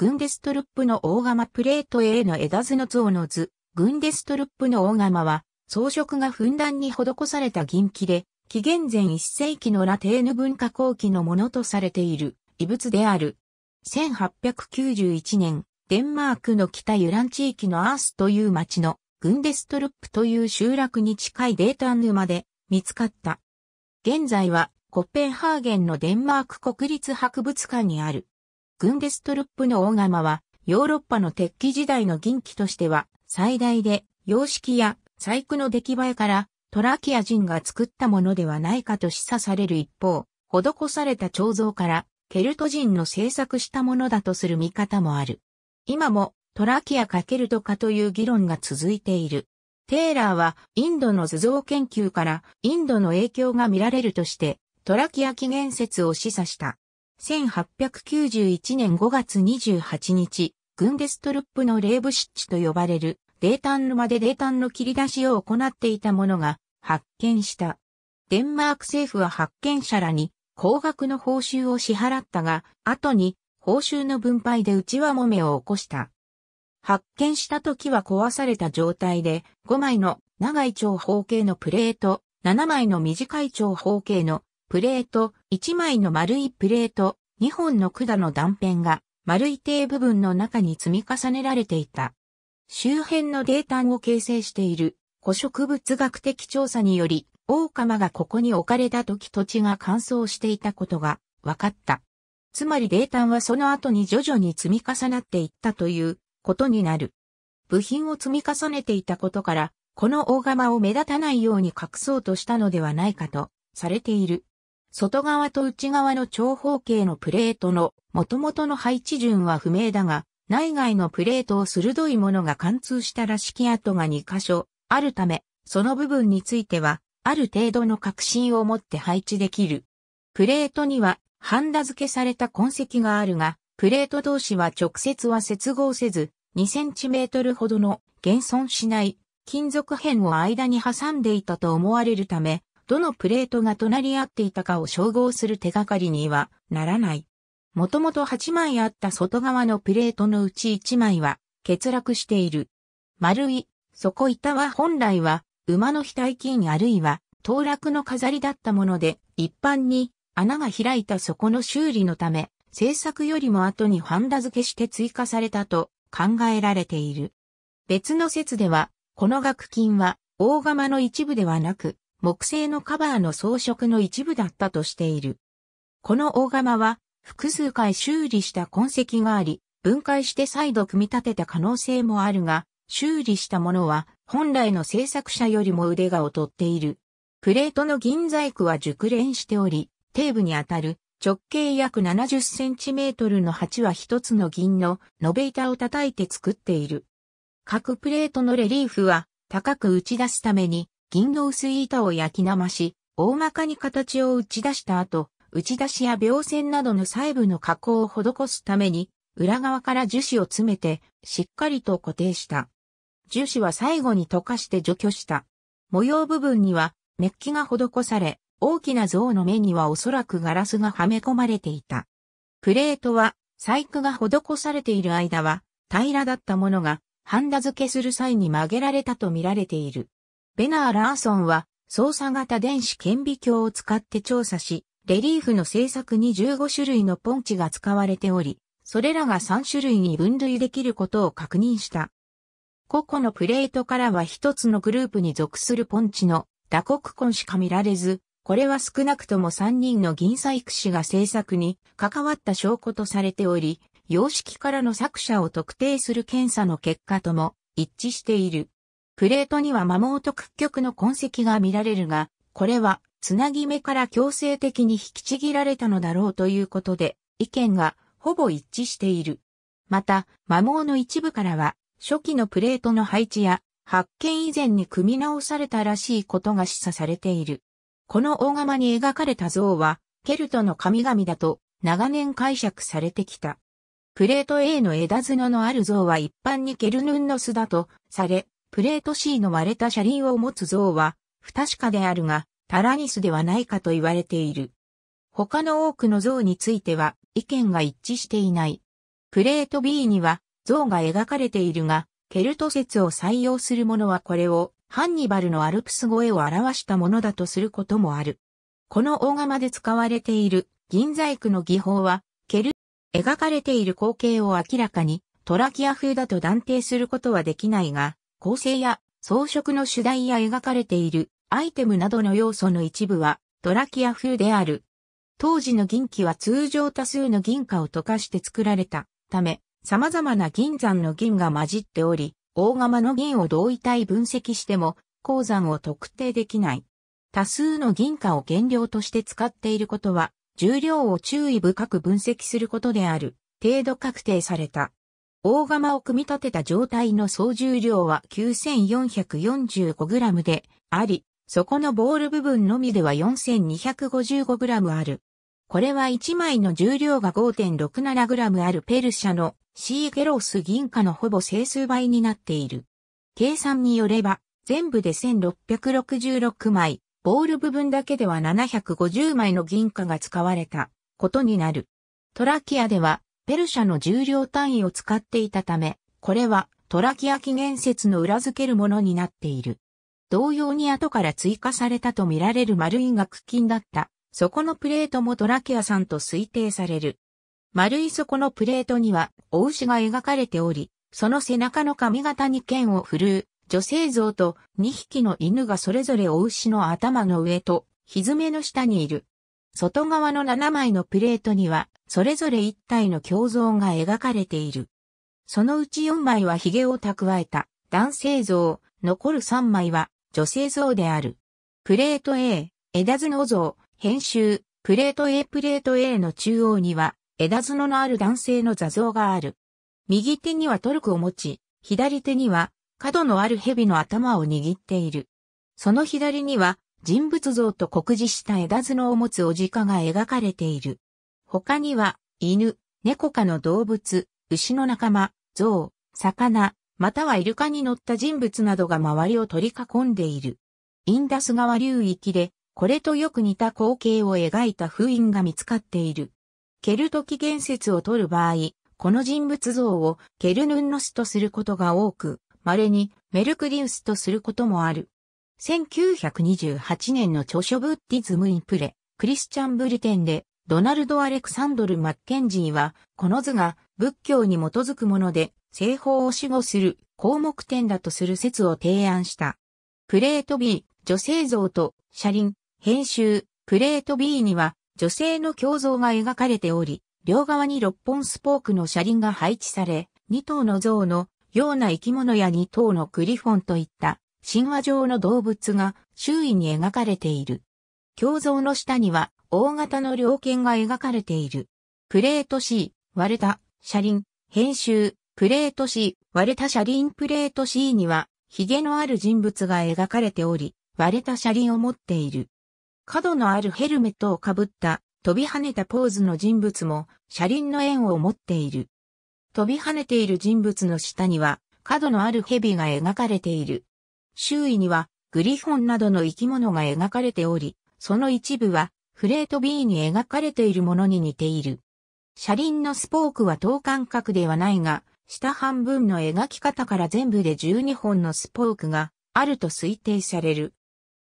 グンデストルップの大釜プレート A の枝図の像の図、グンデストルップの大釜は、装飾がふんだんに施された銀器で、紀元前1世紀のラテーヌ文化後期のものとされている、遺物である。1891年、デンマークの北ユラン地域のアースという町の、グンデストルップという集落に近いデータン沼で見つかった。現在は、コッペンハーゲンのデンマーク国立博物館にある。グンデストルップの大釜は、ヨーロッパの鉄器時代の銀器としては、最大で、様式や細工の出来栄えから、トラキア人が作ったものではないかと示唆される一方、施された彫像から、ケルト人の制作したものだとする見方もある。今も、トラキアかケルトかという議論が続いている。テイラーは、インドの図像研究から、インドの影響が見られるとして、トラキア起源説を示唆した。1891年5月28日、グンデストルップのレーブシッチと呼ばれる、泥炭まで泥炭の切り出しを行っていたものが発見した。デンマーク政府は発見者らに高額の報酬を支払ったが、後に報酬の分配で内輪もめを起こした。発見した時は壊された状態で、5枚の長い長方形のプレート、7枚の短い長方形のプレート、1枚の丸いプレート、2本の管の断片が丸い底部分の中に積み重ねられていた。周辺の泥炭を形成している古植物学的調査により、大釜がここに置かれた時土地が乾燥していたことが分かった。つまり泥炭はその後に徐々に積み重なっていったということになる。部品を積み重ねていたことから、この大釜を目立たないように隠そうとしたのではないかとされている。外側と内側の長方形のプレートの元々の配置順は不明だが、内外のプレートを鋭いものが貫通したら式跡が2箇所あるため、その部分については、ある程度の確信を持って配置できる。プレートには、ハンダ付けされた痕跡があるが、プレート同士は直接は接合せず、2センチメートルほどの減損しない金属片を間に挟んでいたと思われるため、どのプレートが隣り合っていたかを照合する手がかりにはならない。もともと8枚あった外側のプレートのうち1枚は欠落している。丸い、底板は本来は馬の額金あるいは当落の飾りだったもので、一般に穴が開いた底の修理のため、製作よりも後にハンダ付けして追加されたと考えられている。別の説では、この額金は大釜の一部ではなく、木製のカバーの装飾の一部だったとしている。この大釜は複数回修理した痕跡があり、分解して再度組み立てた可能性もあるが、修理したものは本来の製作者よりも腕が劣っている。プレートの銀細工は熟練しており、底部にあたる直径約70センチメートルの鉢は一つの銀の延べ板を叩いて作っている。各プレートのレリーフは高く打ち出すために銀の薄い板を焼きなまし、大まかに形を打ち出した後、打ち出しや描線などの細部の加工を施すために、裏側から樹脂を詰めて、しっかりと固定した。樹脂は最後に溶かして除去した。模様部分には、メッキが施され、大きな像の目にはおそらくガラスがはめ込まれていた。プレートは、細工が施されている間は、平らだったものが、ハンダ付けする際に曲げられたと見られている。ベナー・ラーソンは操作型電子顕微鏡を使って調査し、レリーフの制作に15種類のポンチが使われており、それらが3種類に分類できることを確認した。個々のプレートからは一つのグループに属するポンチの打刻痕しか見られず、これは少なくとも3人の銀細工師が製作に関わった証拠とされており、様式からの作者を特定する検査の結果とも一致している。プレートには摩耗と屈曲の痕跡が見られるが、これは、つなぎ目から強制的に引きちぎられたのだろうということで、意見がほぼ一致している。また、摩耗の一部からは、初期のプレートの配置や、発見以前に組み直されたらしいことが示唆されている。この大釜に描かれた像は、ケルトの神々だと長年解釈されてきた。プレート A の枝角のある像は一般にケルヌンノスだとされ、プレート C の割れた車輪を持つ像は不確かであるが、タラニスではないかと言われている。他の多くの像については意見が一致していない。プレート B には像が描かれているが、ケルト説を採用する者はこれをハンニバルのアルプス越えを表したものだとすることもある。この大釜で使われている銀細工の技法は、ケル、描かれている光景を明らかにトラキア風だと断定することはできないが、構成や装飾の主題や描かれているアイテムなどの要素の一部はドラキア風である。当時の銀器は通常多数の銀貨を溶かして作られたため、様々な銀山の銀が混じっており、大釜の銀を同位体分析しても、鉱山を特定できない。多数の銀貨を原料として使っていることは、重量を注意深く分析することである、程度確定された。大釜を組み立てた状態の総重量は 9445g であり、そこのボール部分のみでは 4255g ある。これは1枚の重量が 5.67g あるペルシャのシーゲロス銀貨のほぼ整数倍になっている。計算によれば、全部で1666枚、ボール部分だけでは750枚の銀貨が使われたことになる。トラキアではペルシャの重量単位を使っていたため、これはトラキア紀元説の裏付けるものになっている。同様に後から追加されたとみられる丸い額金だった、底のプレートもトラキアさんと推定される。丸い底のプレートには、お牛が描かれており、その背中の髪型に剣を振るう、女性像と2匹の犬がそれぞれお牛の頭の上と、ひずめの下にいる。外側の7枚のプレートには、それぞれ一体の胸像が描かれている。そのうち4枚は髭を蓄えた男性像、残る3枚は女性像である。プレート A、枝角像、編集、プレート A プレート A の中央には枝角のある男性の座像がある。右手にはトルクを持ち、左手には角のある蛇の頭を握っている。その左には人物像と酷似した枝角を持つおじかが描かれている。他には、犬、猫科の動物、牛の仲間、象、魚、またはイルカに乗った人物などが周りを取り囲んでいる。インダス川流域で、これとよく似た光景を描いた封印が見つかっている。ケルト起言説を取る場合、この人物像をケルヌンノスとすることが多く、稀にメルクリウスとすることもある。1928年の著書ブッディズムインプレ、クリスチャンブルテンで、ドナルド・アレクサンドル・マッケンジーは、この図が仏教に基づくもので、西方を守護する項目点だとする説を提案した。プレート B、女性像と車輪、編集、プレート B には女性の胸像が描かれており、両側に6本スポークの車輪が配置され、2頭の像のような生き物や2頭のクリフォンといった神話上の動物が周囲に描かれている。胸像の下には大型の猟犬が描かれている。プレート C、割れた、車輪、編集、プレート C、割れた車輪プレート C には、髭のある人物が描かれており、割れた車輪を持っている。角のあるヘルメットをかぶった飛び跳ねたポーズの人物も車輪の円を持っている。飛び跳ねている人物の下には角のある蛇が描かれている。周囲にはグリフォンなどの生き物が描かれており、その一部はフレート B に描かれているものに似ている。車輪のスポークは等間隔ではないが、下半分の描き方から全部で12本のスポークがあると推定される。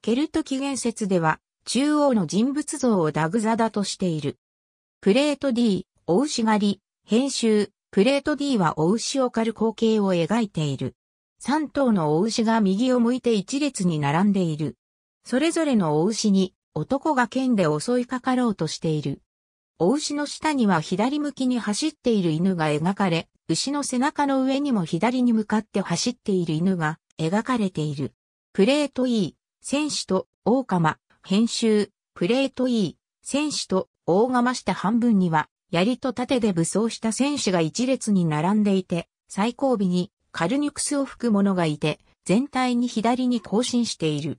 ケルト起源説では、中央の人物像をダグザだとしている。プレート D、お牛狩り、編集、プレート D はお牛を狩る光景を描いている。3頭のお牛が右を向いて一列に並んでいる。それぞれのお牛に男が剣で襲いかかろうとしている。お牛の下には左向きに走っている犬が描かれ、牛の背中の上にも左に向かって走っている犬が描かれている。プレート E、戦士と大釜、編集、プレート E、戦士と大釜下半分には、槍と盾で武装した戦士が一列に並んでいて、最後尾にカルニクスを吹く者がいて、全体に左に行進している。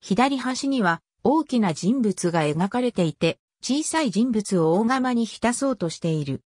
左端には大きな人物が描かれていて、小さい人物を大釜に浸そうとしている。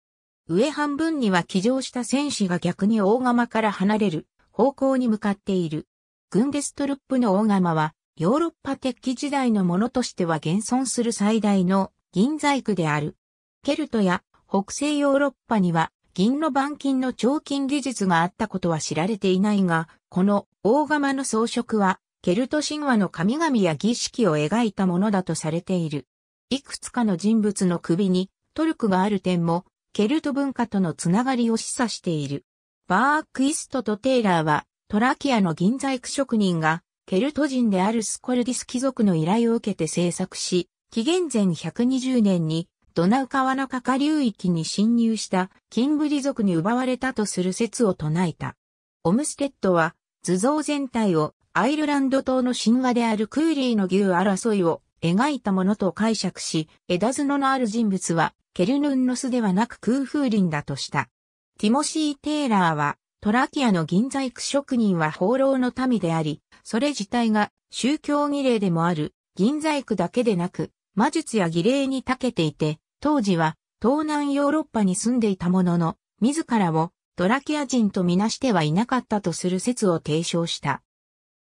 上半分には騎乗した戦士が逆に大釜から離れる方向に向かっている。グンデストルップの大釜は、ヨーロッパ鉄器時代のものとしては現存する最大の銀細工である。ケルトや北西ヨーロッパには銀の板金の彫金技術があったことは知られていないが、この大釜の装飾はケルト神話の神々や儀式を描いたものだとされている。いくつかの人物の首にトルクがある点も、ケルト文化とのつながりを示唆している。バークイストとテイラーは、トラキアの銀細工職人が、ケルト人であるスコルディス貴族の依頼を受けて制作し、紀元前120年にドナウ川の下下流域に侵入したキンブリ族に奪われたとする説を唱えた。オムステッドは図像全体をアイルランド島の神話であるクーリーの牛争いを描いたものと解釈し、枝角のある人物は、ケルヌンノスではなく空風林だとした。ティモシー・テイラーは、トラキアの銀細工職人は放浪の民であり、それ自体が宗教儀礼でもある、銀細工だけでなく、魔術や儀礼に長けていて、当時は東南ヨーロッパに住んでいたものの、自らをドラキア人とみなしてはいなかったとする説を提唱した。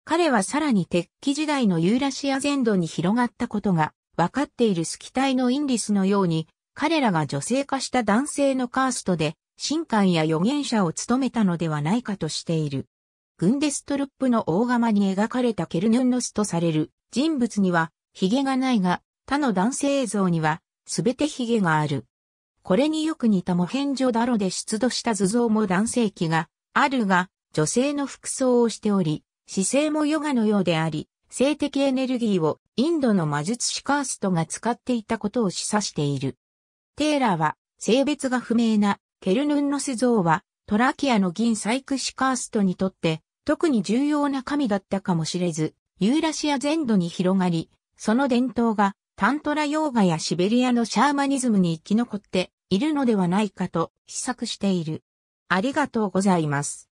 彼はさらに鉄器時代のユーラシア全土に広がったことが分かっているスキタイのインリスのように、彼らが女性化した男性のカーストで、神官や預言者を務めたのではないかとしている。グンデストルップの大釜に描かれたケルヌンノスとされる人物には、髭がないが、他の男性像には、すべて髭がある。これによく似たモヘンジョダロで出土した図像も男性器があるが、女性の服装をしており、姿勢もヨガのようであり、性的エネルギーをインドの魔術師カーストが使っていたことを示唆している。テーラーは性別が不明なケルヌンノス像はトラキアの銀採掘師カーストにとって特に重要な神だったかもしれず、ユーラシア全土に広がり、その伝統がタントラヨーガやシベリアのシャーマニズムに生き残っているのではないかと試作している。ありがとうございます。